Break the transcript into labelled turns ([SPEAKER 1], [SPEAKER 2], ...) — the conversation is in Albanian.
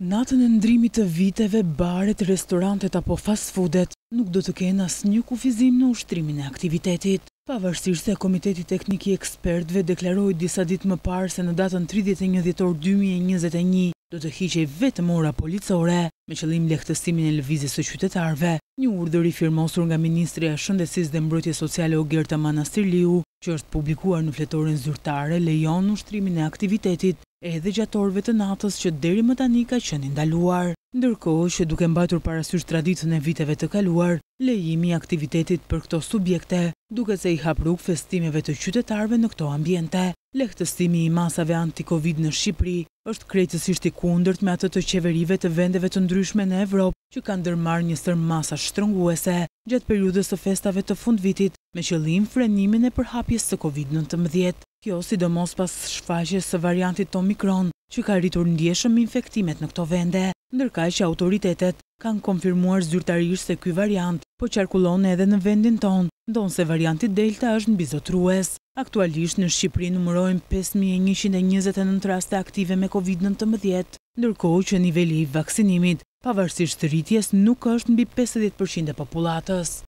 [SPEAKER 1] Natën e ndrimit të viteve, baret, restorantet apo fast foodet nuk do të kena së një kufizim në ushtrimin e aktivitetit. Pavarësir se Komiteti Tekniki Ekspertve deklarojë disa ditë më parë se në datën 31 2021 do të hiqe vetë mora policore me qëllim lehtësimin e lëvizis të qytetarve, një urdëri firmosur nga Ministri e Shëndesis dhe Mbrojtje Sociale Ogerta Manastir Liu, që është publikuar në fletorin zyrtare lejon në ushtrimin e aktivitetit edhe gjatorve të natës që deri më tani ka qenë ndaluar. Ndërkohë që duke mbatur parasysh traditën e viteve të kaluar, lejimi aktivitetit për këto subjekte, duke se i hapruk festimeve të qytetarve në këto ambiente. Lehtëstimi i masave anti-Covid në Shqipëri është krejtësisht i kundërt me atët të qeverive të vendeve të ndryshme në Evropë që kanë dërmar një sërë masa shtrënguese gjatë periudës të festave të fund vitit me qëllim frenimin e përhapjes të Covid-19. Kjo, sidomos pas shfaqjes së variantit Omicron që ka rritur ndjeshëm infektimet në këto vende, ndërka që autoritetet kanë konfirmuar zyrtarisht se këj variant po qarkullon edhe në vendin tonë, ndonë se variantit Delta është në bizotrues. Aktualisht në Shqipëri numërojmë 5.129 raste aktive me COVID-19, ndërkohë që nivelli i vaksinimit pavarësisht të rritjes nuk është në bi 50% e populatës.